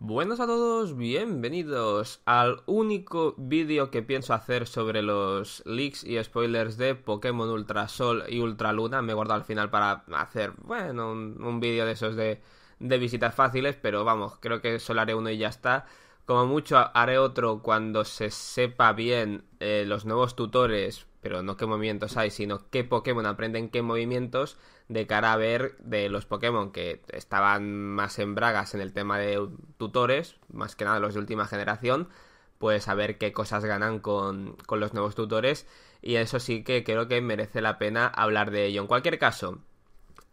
¡Buenos a todos, bienvenidos al único vídeo que pienso hacer sobre los leaks y spoilers de Pokémon Ultra Sol y Ultra Luna. Me he guardado al final para hacer, bueno, un, vídeo de esos de, visitas fáciles, pero vamos, creo que solo haré uno y ya está. Como mucho haré otro cuando se sepa bien eh, los nuevos tutores pero no qué movimientos hay, sino qué Pokémon aprenden qué movimientos de cara a ver de los Pokémon que estaban más en bragas en el tema de tutores, más que nada los de última generación, pues a ver qué cosas ganan con, los nuevos tutores y eso sí que creo que merece la pena hablar de ello. En cualquier caso,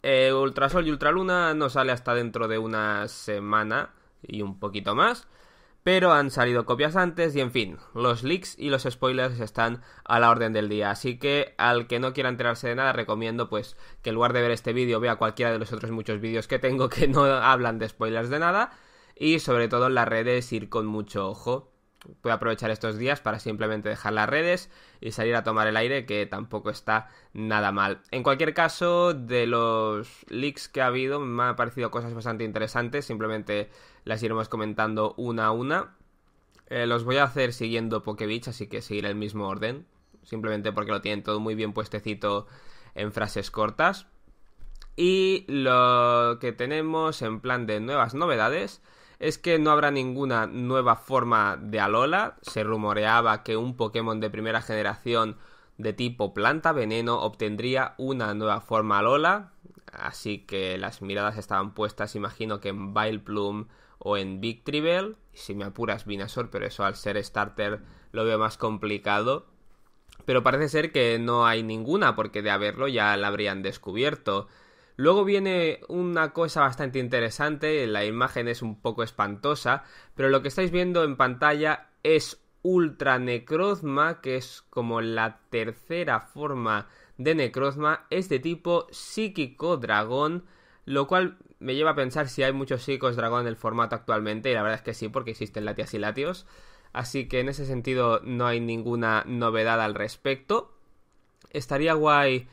eh, Ultrasol y Ultraluna no sale hasta dentro de una semana y un poquito más pero han salido copias antes y en fin, los leaks y los spoilers están a la orden del día, así que al que no quiera enterarse de nada recomiendo pues que en lugar de ver este vídeo vea cualquiera de los otros muchos vídeos que tengo que no hablan de spoilers de nada y sobre todo en las redes ir con mucho ojo. Voy a aprovechar estos días para simplemente dejar las redes y salir a tomar el aire que tampoco está nada mal. En cualquier caso, de los leaks que ha habido me han parecido cosas bastante interesantes, simplemente las iremos comentando una a una. Eh, los voy a hacer siguiendo PokeBitch, así que seguiré el mismo orden, simplemente porque lo tienen todo muy bien puestecito en frases cortas. Y lo que tenemos en plan de nuevas novedades es que no habrá ninguna nueva forma de Alola. Se rumoreaba que un Pokémon de primera generación de tipo planta veneno obtendría una nueva forma Alola. Así que las miradas estaban puestas, imagino que en Vileplume o en Big Tribble. Si me apuras, Binasor, pero eso al ser starter lo veo más complicado. Pero parece ser que no hay ninguna, porque de haberlo ya la habrían descubierto. Luego viene una cosa bastante interesante, la imagen es un poco espantosa, pero lo que estáis viendo en pantalla es Ultra Necrozma, que es como la tercera forma de Necrozma, es de tipo psíquico dragón, lo cual me lleva a pensar si hay muchos psicos dragón en el formato actualmente, y la verdad es que sí, porque existen latias y latios. Así que en ese sentido no hay ninguna novedad al respecto. Estaría guay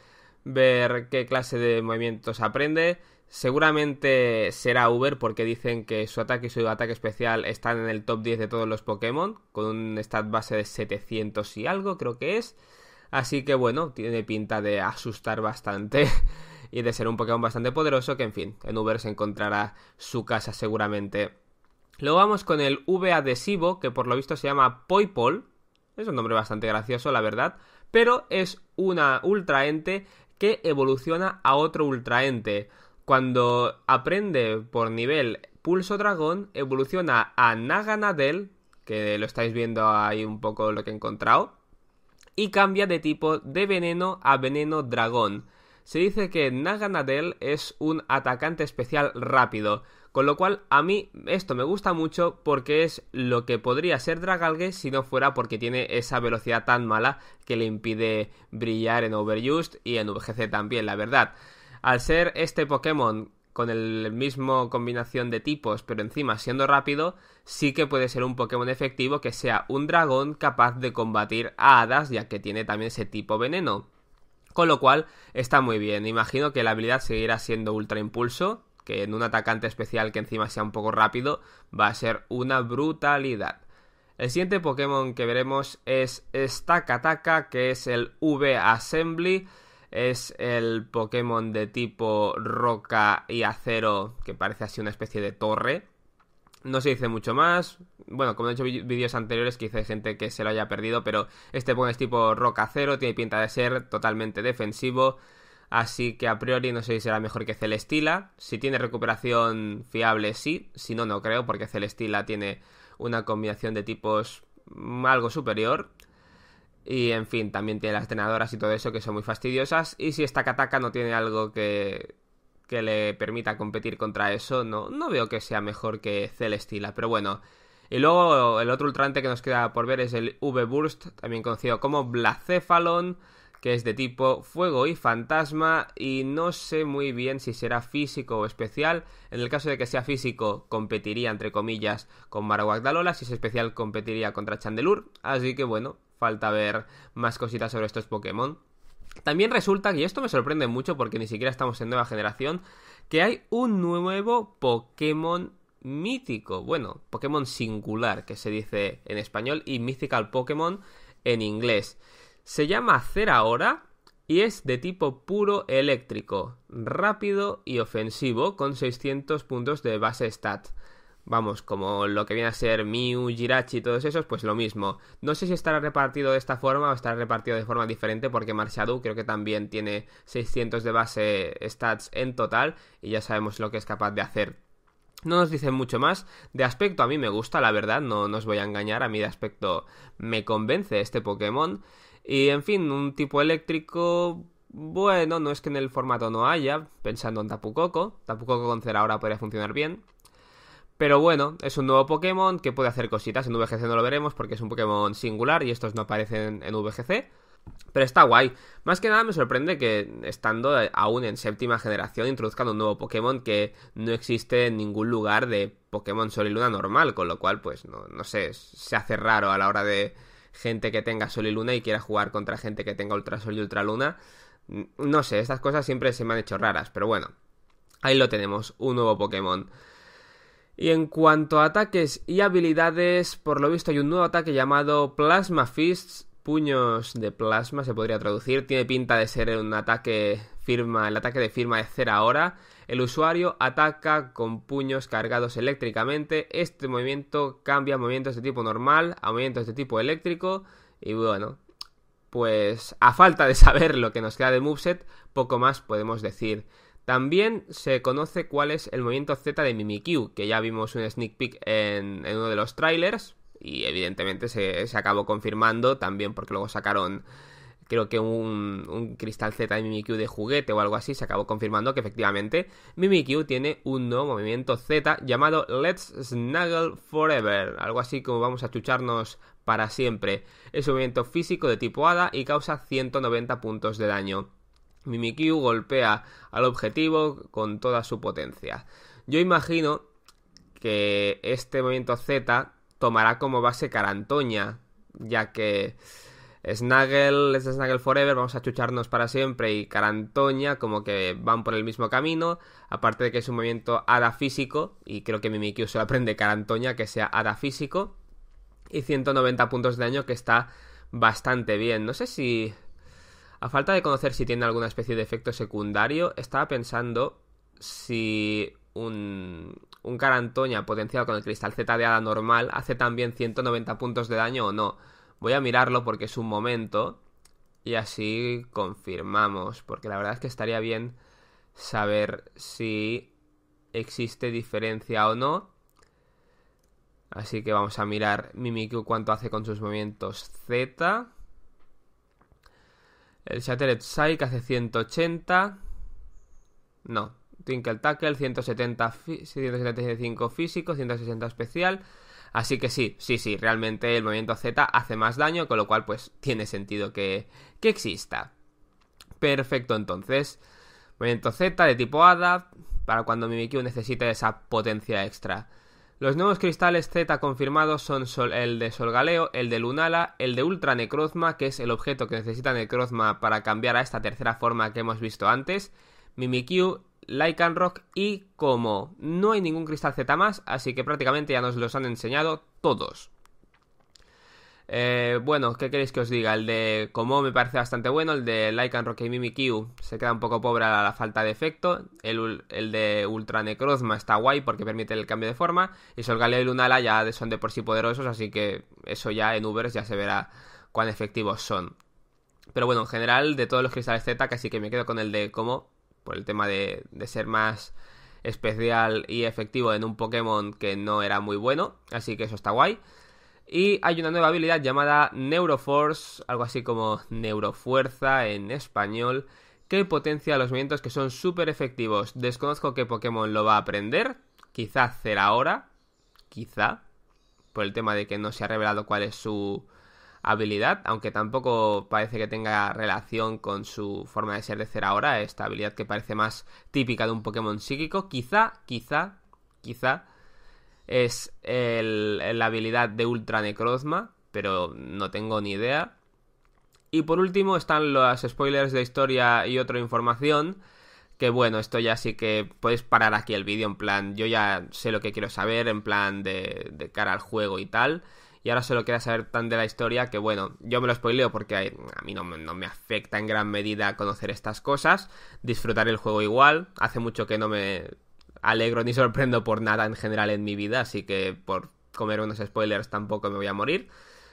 ver qué clase de movimientos aprende. Seguramente será Uber porque dicen que su ataque y su ataque especial están en el top 10 de todos los Pokémon, con un stat base de 700 y algo creo que es. Así que bueno, tiene pinta de asustar bastante y de ser un Pokémon bastante poderoso que, en fin, en Uber se encontrará su casa seguramente. Luego vamos con el V adhesivo, que por lo visto se llama Poipol. Es un nombre bastante gracioso, la verdad. Pero es una ultraente que evoluciona a otro ultraente. Cuando aprende por nivel Pulso Dragón, evoluciona a Naganadel, que lo estáis viendo ahí un poco lo que he encontrado, y cambia de tipo de veneno a veneno dragón se dice que Naganadel es un atacante especial rápido, con lo cual a mí esto me gusta mucho porque es lo que podría ser Dragalge si no fuera porque tiene esa velocidad tan mala que le impide brillar en Overused y en VGC también, la verdad. Al ser este Pokémon con el mismo combinación de tipos, pero encima siendo rápido, sí que puede ser un Pokémon efectivo que sea un dragón capaz de combatir a hadas, ya que tiene también ese tipo veneno. Con lo cual está muy bien. Imagino que la habilidad seguirá siendo ultra impulso, que en un atacante especial que encima sea un poco rápido va a ser una brutalidad. El siguiente Pokémon que veremos es Stakataka, que es el V Assembly. Es el Pokémon de tipo roca y acero, que parece así una especie de torre, no se dice mucho más. Bueno, como he hecho vídeos anteriores que hice gente que se lo haya perdido, pero este buen es tipo roca cero, tiene pinta de ser totalmente defensivo. Así que a priori no sé si será mejor que Celestila. Si tiene recuperación fiable, sí. Si no, no creo, porque Celestila tiene una combinación de tipos algo superior. Y en fin, también tiene las entrenadoras y todo eso que son muy fastidiosas. Y si esta cataca no tiene algo que que le permita competir contra eso, no, no veo que sea mejor que Celestila, pero bueno. Y luego el otro ultrante que nos queda por ver es el V-Burst, también conocido como Blacephalon, que es de tipo fuego y fantasma, y no sé muy bien si será físico o especial. En el caso de que sea físico, competiría entre comillas con Marowak si es especial, competiría contra Chandelure. Así que bueno, falta ver más cositas sobre estos Pokémon. También resulta, y esto me sorprende mucho porque ni siquiera estamos en nueva generación, que hay un nuevo Pokémon mítico. Bueno, Pokémon singular, que se dice en español, y Mythical Pokémon en inglés. Se llama Ceraora y es de tipo puro eléctrico, rápido y ofensivo, con 600 puntos de base stat vamos, como lo que viene a ser Mew, Jirachi y todos esos, pues lo mismo. No sé si estará repartido de esta forma o estará repartido de forma diferente, porque Marshadow creo que también tiene 600 de base stats en total, y ya sabemos lo que es capaz de hacer. No nos dicen mucho más. De aspecto a mí me gusta, la verdad, no, nos os voy a engañar, a mí de aspecto me convence este Pokémon. Y en fin, un tipo eléctrico bueno, no es que en el formato no haya, pensando en Tapu Koko. Tapu con Cera ahora podría funcionar bien. Pero bueno, es un nuevo Pokémon que puede hacer cositas. En VGC no lo veremos porque es un Pokémon singular y estos no aparecen en VGC. Pero está guay. Más que nada me sorprende que, estando aún en séptima generación, introduzcan un nuevo Pokémon que no existe en ningún lugar de Pokémon Sol y Luna normal, con lo cual, pues, no, sé, se hace raro a la hora de gente que tenga Sol y Luna y quiera jugar contra gente que tenga Ultra Sol y Ultra Luna. No sé, estas cosas siempre se me han hecho raras, pero bueno, ahí lo tenemos, un nuevo Pokémon. Y en cuanto a ataques y habilidades, por lo visto hay un nuevo ataque llamado Plasma Fists, puños de plasma se podría traducir, tiene pinta de ser un ataque firma, el ataque de firma de cera ahora. El usuario ataca con puños cargados eléctricamente. Este movimiento cambia a movimientos de tipo normal a movimientos de tipo eléctrico. Y bueno, pues a falta de saber lo que nos queda de moveset, poco más podemos decir también se conoce cuál es el movimiento Z de Mimikyu, que ya vimos un sneak peek en, uno de los trailers y evidentemente se, acabó confirmando también porque luego sacaron creo que un, un, cristal Z de Mimikyu de juguete o algo así, se acabó confirmando que efectivamente Mimikyu tiene un nuevo movimiento Z llamado Let's Snuggle Forever, algo así como vamos a chucharnos para siempre. Es un movimiento físico de tipo hada y causa 190 puntos de daño. Mimikyu golpea al objetivo con toda su potencia. Yo imagino que este movimiento Z tomará como base Carantoña, ya que Snaggle es Snaggle Forever, vamos a chucharnos para siempre y Carantoña como que van por el mismo camino, aparte de que es un movimiento hada físico, y creo que Mimikyu se lo aprende Carantoña que sea hada físico, y 190 puntos de daño que está bastante bien. No sé si a falta de conocer si tiene alguna especie de efecto secundario, estaba pensando si un, un Carantoña potenciado con el cristal Z de hada normal hace también 190 puntos de daño o no. Voy a mirarlo porque es un momento y así confirmamos, porque la verdad es que estaría bien saber si existe diferencia o no. Así que vamos a mirar Mimikyu cuánto hace con sus movimientos Z. El Shattered Psych hace 180. No. Tinkle Tackle, 170, 175 físico, 160 especial. Así que sí, sí, sí, realmente el movimiento Z hace más daño, con lo cual pues tiene sentido que, que exista. Perfecto, entonces. Movimiento Z de tipo ADA, para cuando Mimikyu necesite esa potencia extra. Los nuevos cristales Z confirmados son el de Solgaleo, el de Lunala, el de Ultra Necrozma, que es el objeto que necesita Necrozma para cambiar a esta tercera forma que hemos visto antes, Mimikyu, Lycanroc y como no hay ningún cristal Z más, así que prácticamente ya nos los han enseñado todos. Eh, bueno, ¿qué queréis que os diga? El de Como me parece bastante bueno, el de Like and Rocky Mimikyu se queda un poco pobre a la falta de efecto, el, de Ultra Necrozma está guay porque permite el cambio de forma, y Solgaleo y Lunala ya son de por sí poderosos, así que eso ya en Ubers ya se verá cuán efectivos son. Pero bueno, en general, de todos los cristales Z, casi que me quedo con el de Como, por el tema de, de ser más especial y efectivo en un Pokémon que no era muy bueno, así que eso está guay. Y hay una nueva habilidad llamada Neuroforce, algo así como Neurofuerza en español, que potencia los movimientos que son súper efectivos. Desconozco qué Pokémon lo va a aprender, quizá ahora quizá, por el tema de que no se ha revelado cuál es su habilidad, aunque tampoco parece que tenga relación con su forma de ser de ahora esta habilidad que parece más típica de un Pokémon psíquico, quizá, quizá, quizá es la habilidad de Ultra Necrozma, pero no tengo ni idea. Y por último están los spoilers de historia y otra información. Que bueno, esto ya sí que puedes parar aquí el vídeo en plan, yo ya sé lo que quiero saber en plan de, cara al juego y tal. Y ahora solo queda saber tan de la historia que bueno, yo me lo spoileo porque a mí no, no me afecta en gran medida conocer estas cosas. Disfrutar el juego igual. Hace mucho que no me alegro ni sorprendo por nada en general en mi vida, así que por comer unos spoilers tampoco me voy a morir.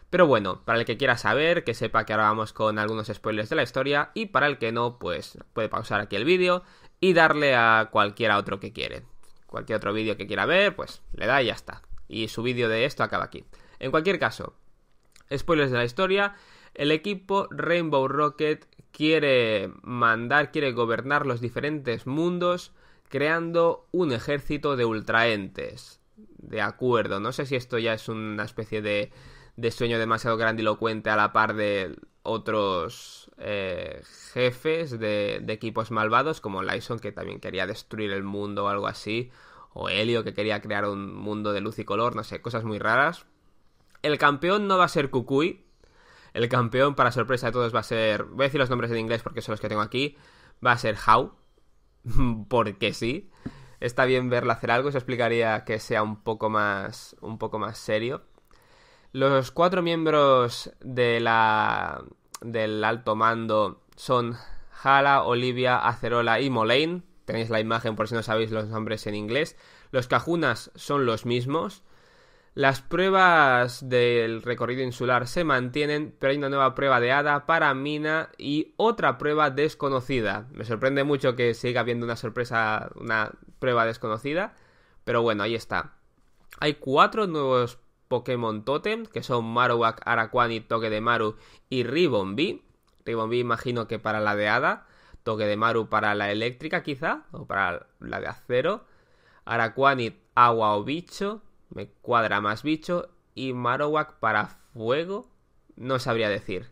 Pero bueno, para el que quiera saber, que sepa que ahora vamos con algunos spoilers de la historia y para el que no, pues puede pausar aquí el vídeo y darle a cualquiera otro que quiere. Cualquier otro vídeo que quiera ver, pues le da y ya está. Y su vídeo de esto acaba aquí. En cualquier caso, spoilers de la historia, el equipo Rainbow Rocket quiere mandar, quiere gobernar los diferentes mundos creando un ejército de ultraentes. De acuerdo, no sé si esto ya es una especie de, de sueño demasiado grandilocuente a la par de otros eh, jefes de, equipos malvados como Lyson que también quería destruir el mundo o algo así, o Helio que quería crear un mundo de luz y color, no sé, cosas muy raras. El campeón no va a ser Kukui, el campeón para sorpresa de todos va a ser, voy a decir los nombres en inglés porque son los que tengo aquí, va a ser Hau. porque sí. Está bien verla hacer algo, eso explicaría que sea un poco más, un poco más serio. Los cuatro miembros de la, del alto mando son Jala, Olivia, Acerola y Molain. Tenéis la imagen por si no sabéis los nombres en inglés. Los cajunas son los mismos. Las pruebas del recorrido insular se mantienen, pero hay una nueva prueba de hada para Mina y otra prueba desconocida. Me sorprende mucho que siga habiendo una sorpresa, una prueba desconocida, pero bueno, ahí está. Hay cuatro nuevos Pokémon Totem, que son Marowak, Araquani, Maru y Ribombi. Ribombi imagino que para la de hada, Maru para la eléctrica quizá, o para la de acero, Araquanid, agua o bicho, me cuadra más bicho y Marowak para fuego no sabría decir.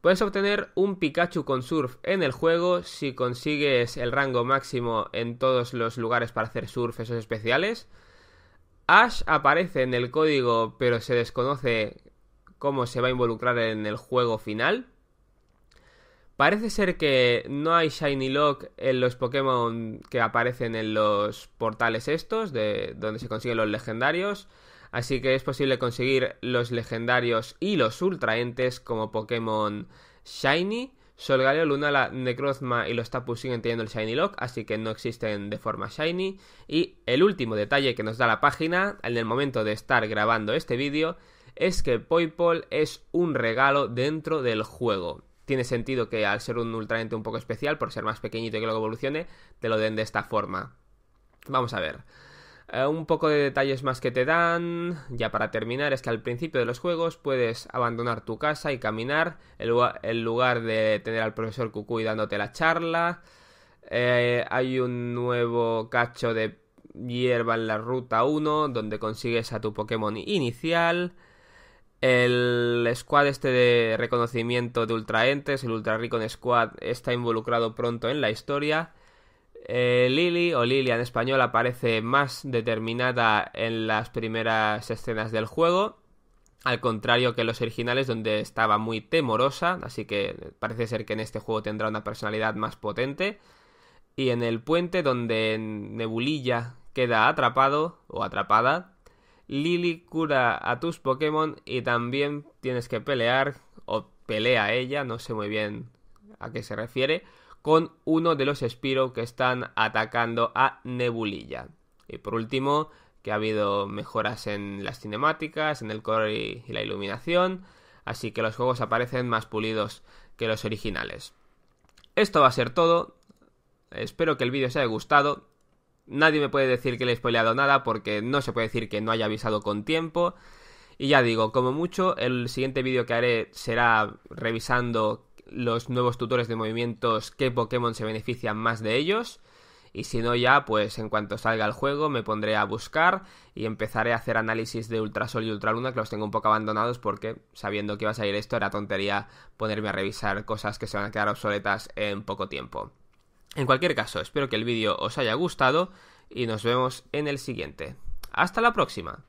Puedes obtener un Pikachu con surf en el juego si consigues el rango máximo en todos los lugares para hacer surf esos especiales. Ash aparece en el código pero se desconoce cómo se va a involucrar en el juego final. Parece ser que no hay Shiny Lock en los Pokémon que aparecen en los portales estos, de donde se consiguen los legendarios. Así que es posible conseguir los legendarios y los ultraentes como Pokémon Shiny. Solgaleo, Lunala, Necrozma y los Tapu siguen teniendo el Shiny Lock, así que no existen de forma Shiny. Y el último detalle que nos da la página, en el momento de estar grabando este vídeo, es que Poipol es un regalo dentro del juego tiene sentido que al ser un ultraente un poco especial, por ser más pequeñito y que luego evolucione, te lo den de esta forma. Vamos a ver. Eh, un poco de detalles más que te dan, ya para terminar, es que al principio de los juegos puedes abandonar tu casa y caminar, en lugar, de tener al profesor y dándote la charla. Eh, hay un nuevo cacho de hierba en la ruta 1, donde consigues a tu Pokémon inicial. El squad este de reconocimiento de ultraentes, el Ultra Recon Squad, está involucrado pronto en la historia. Eh, Lily o Lilia en español aparece más determinada en las primeras escenas del juego, al contrario que en los originales donde estaba muy temorosa, así que parece ser que en este juego tendrá una personalidad más potente. Y en el puente donde Nebulilla queda atrapado o atrapada, Lily cura a tus Pokémon y también tienes que pelear, o pelea ella, no sé muy bien a qué se refiere, con uno de los Spiro que están atacando a Nebulilla. Y por último, que ha habido mejoras en las cinemáticas, en el color y, y la iluminación, así que los juegos aparecen más pulidos que los originales. Esto va a ser todo, espero que el vídeo os haya gustado, nadie me puede decir que le he spoileado nada porque no se puede decir que no haya avisado con tiempo. Y ya digo, como mucho, el siguiente vídeo que haré será revisando los nuevos tutores de movimientos, qué Pokémon se benefician más de ellos. Y si no, ya, pues en cuanto salga el juego, me pondré a buscar y empezaré a hacer análisis de Ultrasol y Ultraluna, que los tengo un poco abandonados porque sabiendo que iba a salir esto era tontería ponerme a revisar cosas que se van a quedar obsoletas en poco tiempo. En cualquier caso, espero que el vídeo os haya gustado y nos vemos en el siguiente. Hasta la próxima.